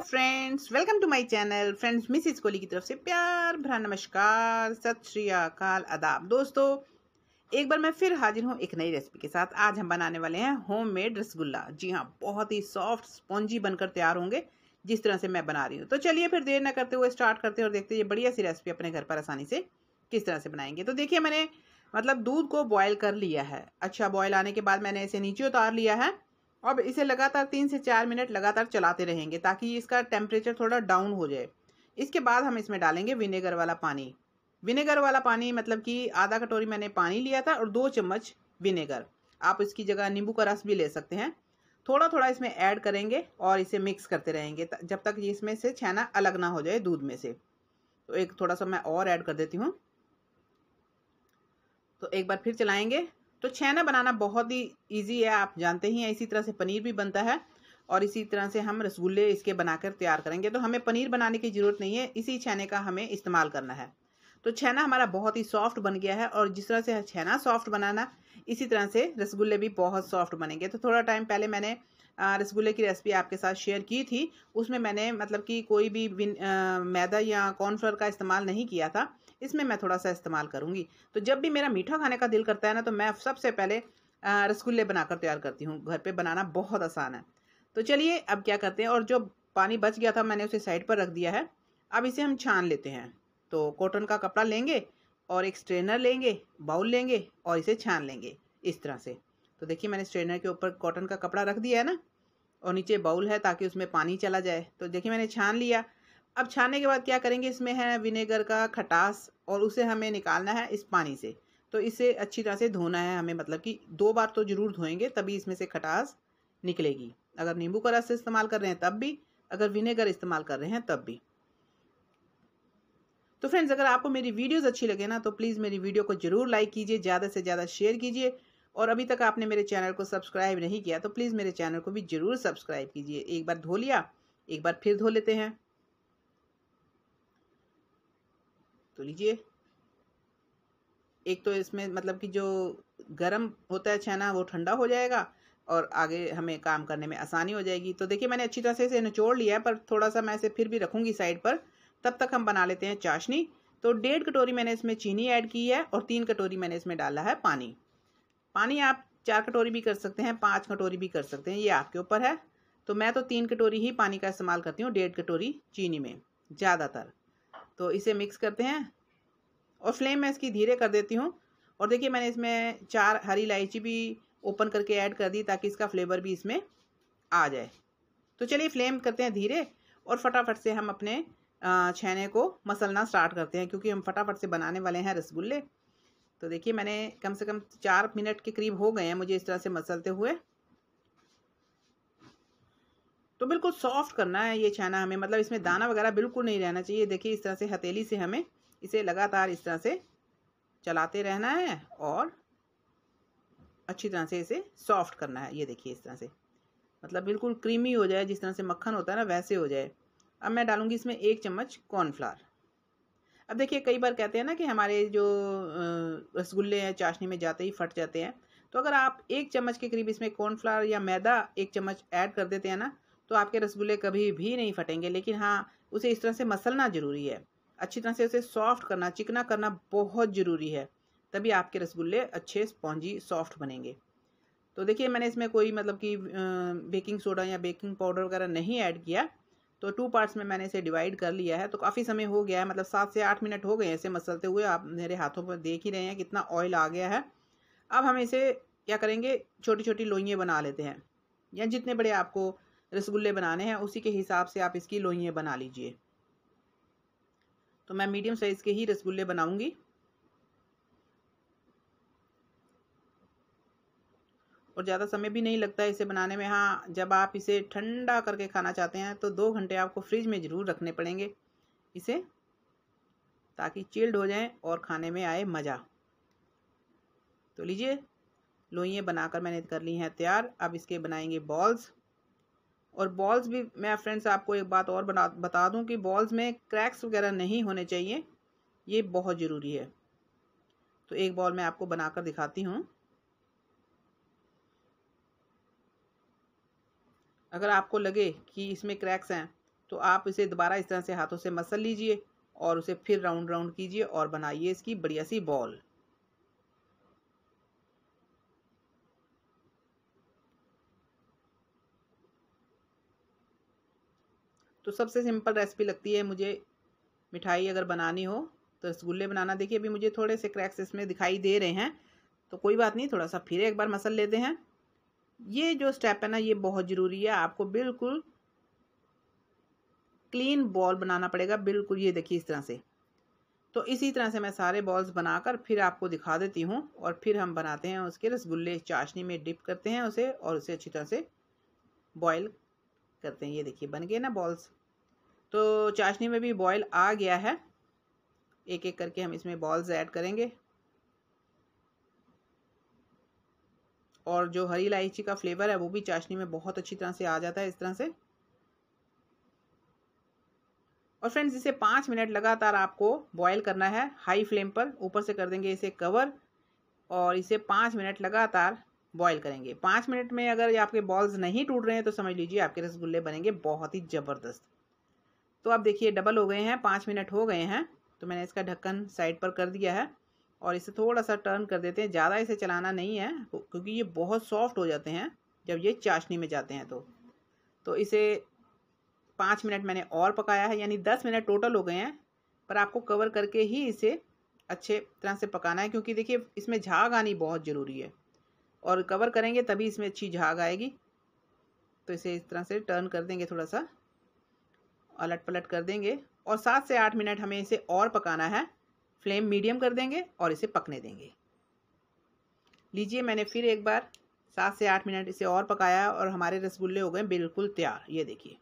friends welcome to my channel friends Mrs Kohli की तरफ से प्यार भरा नमस्कार सत श्री अकाल आदाब दोस्तों एक बार मैं फिर हाजिर हूँ एक नई रेसिपी के साथ आज हम बनाने वाले हैं होममेड रसगुल्ला जी हाँ बहुत ही सॉफ्ट स्पॉन्जी बनकर तैयार होंगे जिस तरह से मैं बना रही हूँ तो चलिए फिर देर ना करते हुए स्टार्ट करते हैं और देखते हैं ये बढ़िया सी रेसिपी अपने घर पर आसानी से किस तरह से बनाएंगे तो देखिए मैंने मतलब दूध को बॉयल कर लिया है अच्छा बॉयल आने के बाद मैंने इसे नीचे उतार लिया है अब इसे लगातार तीन से चार मिनट लगातार चलाते रहेंगे ताकि इसका टेम्परेचर थोड़ा डाउन हो जाए इसके बाद हम इसमें डालेंगे विनेगर वाला पानी विनेगर वाला पानी मतलब कि आधा कटोरी मैंने पानी लिया था और दो चम्मच विनेगर आप इसकी जगह नींबू का रस भी ले सकते हैं थोड़ा थोड़ा इसमें ऐड करेंगे और इसे मिक्स करते रहेंगे जब तक इसमें से छैना अलग ना हो जाए दूध में से तो एक थोड़ा सा मैं और ऐड कर देती हूँ तो एक बार फिर चलाएंगे तो छैना बनाना बहुत ही ईजी है आप जानते ही हैं इसी तरह से पनीर भी बनता है और इसी तरह से हम रसगुल्ले इसके बनाकर तैयार करेंगे तो हमें पनीर बनाने की ज़रूरत नहीं है इसी छैने का हमें इस्तेमाल करना है तो छैना हमारा बहुत ही सॉफ्ट बन गया है और जिस तरह से छैना सॉफ्ट बनाना इसी तरह से रसगुल्ले भी बहुत सॉफ्ट बनेंगे तो थोड़ा टाइम पहले मैंने रसगुल्ले की रेसिपी आपके साथ शेयर की थी उसमें मैंने मतलब कि कोई भी मैदा या कॉर्नफ्लोर का इस्तेमाल नहीं किया था इसमें मैं थोड़ा सा इस्तेमाल करूँगी तो जब भी मेरा मीठा खाने का दिल करता है ना तो मैं सबसे पहले रसगुल्ले बनाकर तैयार करती हूँ घर पर बनाना बहुत आसान है तो चलिए अब क्या करते हैं और जो पानी बच गया था मैंने उसे साइड पर रख दिया है अब इसे हम छान लेते हैं तो कॉटन का कपड़ा लेंगे और एक स्ट्रेनर लेंगे बाउल लेंगे और इसे छान लेंगे इस तरह से तो देखिए मैंने स्ट्रेनर के ऊपर कॉटन का कपड़ा रख दिया है ना और नीचे बाउल है ताकि उसमें पानी चला जाए तो देखिए मैंने छान लिया अब छानने के बाद क्या करेंगे इसमें है विनेगर का खटास और उसे हमें निकालना है इस पानी से तो इसे अच्छी तरह से धोना है हमें मतलब कि दो बार तो ज़रूर धोएंगे तभी इसमें से खटास निकलेगी अगर नींबू का रस इस्तेमाल कर रहे हैं तब भी अगर विनेगर इस्तेमाल कर रहे हैं तब भी तो फ्रेंड्स अगर आपको मेरी वीडियोस अच्छी लगे ना तो प्लीज़ मेरी वीडियो को ज़रूर लाइक कीजिए ज़्यादा से ज़्यादा शेयर कीजिए और अभी तक आपने मेरे चैनल को सब्सक्राइब नहीं किया तो प्लीज़ मेरे चैनल को भी ज़रूर सब्सक्राइब कीजिए एक बार धो लिया एक बार फिर धो लेते हैं तो लीजिए एक तो इसमें मतलब कि जो गर्म होता है छेना वो ठंडा हो जाएगा और आगे हमें काम करने में आसानी हो जाएगी तो देखिए मैंने अच्छी तरह से इसे निचोड़ लिया है पर थोड़ा सा मैं इसे फिर भी रखूँगी साइड पर तब तक हम बना लेते हैं चाशनी तो डेढ़ कटोरी मैंने इसमें चीनी ऐड की है और तीन कटोरी मैंने इसमें डाला है पानी पानी आप चार कटोरी भी कर सकते हैं पाँच कटोरी भी कर सकते हैं ये आपके ऊपर है तो मैं तो तीन कटोरी ही पानी का इस्तेमाल करती हूँ डेढ़ कटोरी चीनी में ज़्यादातर तो इसे मिक्स करते हैं और फ्लेम मैं इसकी धीरे कर देती हूँ और देखिए मैंने इसमें चार हरी इलायची भी ओपन करके ऐड कर दी ताकि इसका फ्लेवर भी इसमें आ जाए तो चलिए फ्लेम करते हैं धीरे और फटाफट से हम अपने छेने को मसलना स्टार्ट करते हैं क्योंकि हम फटाफट से बनाने वाले हैं रसगुल्ले तो देखिए मैंने कम से कम चार मिनट के करीब हो गए हैं मुझे इस तरह से मसलते हुए तो बिल्कुल सॉफ्ट करना है ये छाना हमें मतलब इसमें दाना वगैरह बिल्कुल नहीं रहना चाहिए देखिए इस तरह से हथेली से हमें इसे लगातार इस तरह से चलाते रहना है और अच्छी तरह से इसे सॉफ्ट करना है ये देखिए इस तरह से मतलब बिल्कुल क्रीमी हो जाए जिस तरह से मक्खन होता है ना वैसे हो जाए अब मैं डालूंगी इसमें एक चम्मच कॉर्नफ्लावर अब देखिए कई बार कहते हैं ना कि हमारे जो रसगुल्ले हैं चाशनी में जाते ही फट जाते हैं तो अगर आप एक चम्मच के करीब इसमें कॉर्नफ्लावर या मैदा एक चम्मच ऐड कर देते हैं ना तो आपके रसगुल्ले कभी भी नहीं फटेंगे लेकिन हाँ उसे इस तरह से मसलना ज़रूरी है अच्छी तरह से उसे सॉफ्ट करना चिकना करना बहुत ज़रूरी है तभी आपके रसगुल्ले अच्छे स्पॉन्जी सॉफ्ट बनेंगे तो देखिए मैंने इसमें कोई मतलब कि बेकिंग सोडा या बेकिंग पाउडर वगैरह नहीं ऐड किया तो टू पार्ट्स में मैंने इसे डिवाइड कर लिया है तो काफ़ी समय हो गया है मतलब सात से आठ मिनट हो गए हैं इसे मसलते हुए आप मेरे हाथों पर देख ही रहे हैं कितना ऑयल आ गया है अब हम इसे क्या करेंगे छोटी छोटी लोइयाँ बना लेते हैं या जितने बड़े आपको रसगुल्ले बनाने हैं उसी के हिसाब से आप इसकी लोइयाँ बना लीजिए तो मैं मीडियम साइज़ के ही रसगुल्ले बनाऊंगी और ज़्यादा समय भी नहीं लगता है इसे बनाने में हाँ जब आप इसे ठंडा करके खाना चाहते हैं तो दो घंटे आपको फ्रिज में ज़रूर रखने पड़ेंगे इसे ताकि चिल्ड हो जाए और खाने में आए मज़ा तो लीजिए लोइयाँ बनाकर मैंने कर ली हैं तैयार अब इसके बनाएंगे बॉल्स और बॉल्स भी मैं फ्रेंड्स आपको एक बात और बना बता दूं कि बॉल्स में क्रैक्स वगैरह नहीं होने चाहिए ये बहुत ज़रूरी है तो एक बॉल मैं आपको बनाकर दिखाती हूँ अगर आपको लगे कि इसमें क्रैक्स हैं तो आप इसे दोबारा इस तरह से हाथों से मसल लीजिए और उसे फिर राउंड राउंड कीजिए और बनाइए इसकी बढ़िया सी बॉल तो सबसे सिंपल रेसिपी लगती है मुझे मिठाई अगर बनानी हो तो रसगुल्ले बनाना देखिए अभी मुझे थोड़े से क्रैक्स इसमें दिखाई दे रहे हैं तो कोई बात नहीं थोड़ा सा फिर एक बार मसल लेते हैं ये जो स्टेप है ना ये बहुत ज़रूरी है आपको बिल्कुल क्लीन बॉल बनाना पड़ेगा बिल्कुल ये देखिए इस तरह से तो इसी तरह से मैं सारे बॉल्स बनाकर फिर आपको दिखा देती हूँ और फिर हम बनाते हैं उसके रसगुल्ले चाशनी में डिप करते हैं उसे और उसे अच्छी तरह से बॉयल करते हैं ये देखिए बन गए ना बॉल्स तो चाशनी में भी बॉयल आ गया है एक एक करके हम इसमें बॉल्स ऐड करेंगे और जो हरी इलायची का फ्लेवर है वो भी चाशनी में बहुत अच्छी तरह से आ जाता है इस तरह से और फ्रेंड्स इसे पाँच मिनट लगातार आपको बॉयल करना है हाई फ्लेम पर ऊपर से कर देंगे इसे कवर और इसे पाँच मिनट लगातार बॉयल करेंगे पाँच मिनट में अगर आपके बॉल्स नहीं टूट रहे हैं तो समझ लीजिए आपके रसगुल्ले बनेंगे बहुत ही ज़बरदस्त तो आप देखिए डबल हो गए हैं पाँच मिनट हो गए हैं तो मैंने इसका ढक्कन साइड पर कर दिया है और इसे थोड़ा सा टर्न कर देते हैं ज़्यादा इसे चलाना नहीं है क्योंकि ये बहुत सॉफ्ट हो जाते हैं जब ये चाशनी में जाते हैं तो तो इसे पाँच मिनट मैंने और पकाया है यानी दस मिनट टोटल हो गए हैं पर आपको कवर करके ही इसे अच्छे तरह से पकाना है क्योंकि देखिए इसमें झाग आनी बहुत ज़रूरी है और कवर करेंगे तभी इसमें अच्छी झाग आएगी तो इसे इस तरह से टर्न कर देंगे थोड़ा सा अलट पलट कर देंगे और सात से आठ मिनट हमें इसे और पकाना है फ्लेम मीडियम कर देंगे और इसे पकने देंगे लीजिए मैंने फिर एक बार सात से आठ मिनट इसे और पकाया और हमारे रसगुल्ले हो गए बिल्कुल तैयार ये देखिए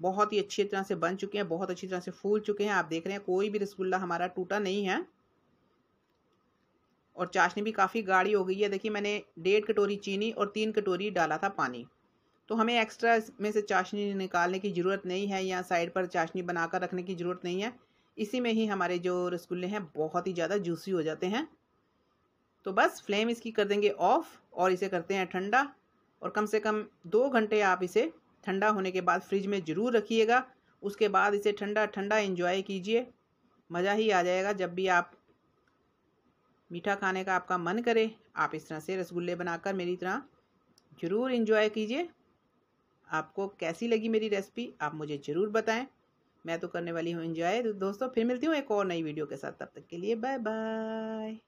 बहुत ही अच्छी तरह से बन चुके हैं बहुत अच्छी तरह से फूल चुके हैं आप देख रहे हैं कोई भी रसगुल्ला हमारा टूटा नहीं है और चाशनी भी काफ़ी गाढ़ी हो गई है देखिए मैंने डेढ़ कटोरी चीनी और तीन कटोरी डाला था पानी तो हमें एक्स्ट्रा में से चाशनी निकालने की ज़रूरत नहीं है या साइड पर चाशनी बनाकर रखने की ज़रूरत नहीं है इसी में ही हमारे जो रसगुल्ले हैं बहुत ही ज़्यादा जूसी हो जाते हैं तो बस फ्लेम इसकी कर देंगे ऑफ़ और इसे करते हैं ठंडा और कम से कम दो घंटे आप इसे ठंडा होने के बाद फ्रिज में ज़रूर रखिएगा उसके बाद इसे ठंडा ठंडा इन्जॉय कीजिए मज़ा ही आ जाएगा जब भी आप मीठा खाने का आपका मन करे आप इस तरह से रसगुल्ले बनाकर मेरी तरह ज़रूर इन्जॉय कीजिए आपको कैसी लगी मेरी रेसिपी आप मुझे ज़रूर बताएं मैं तो करने वाली हूँ इंजॉय तो दोस्तों फिर मिलती हूँ एक और नई वीडियो के साथ तब तक के लिए बाय बाय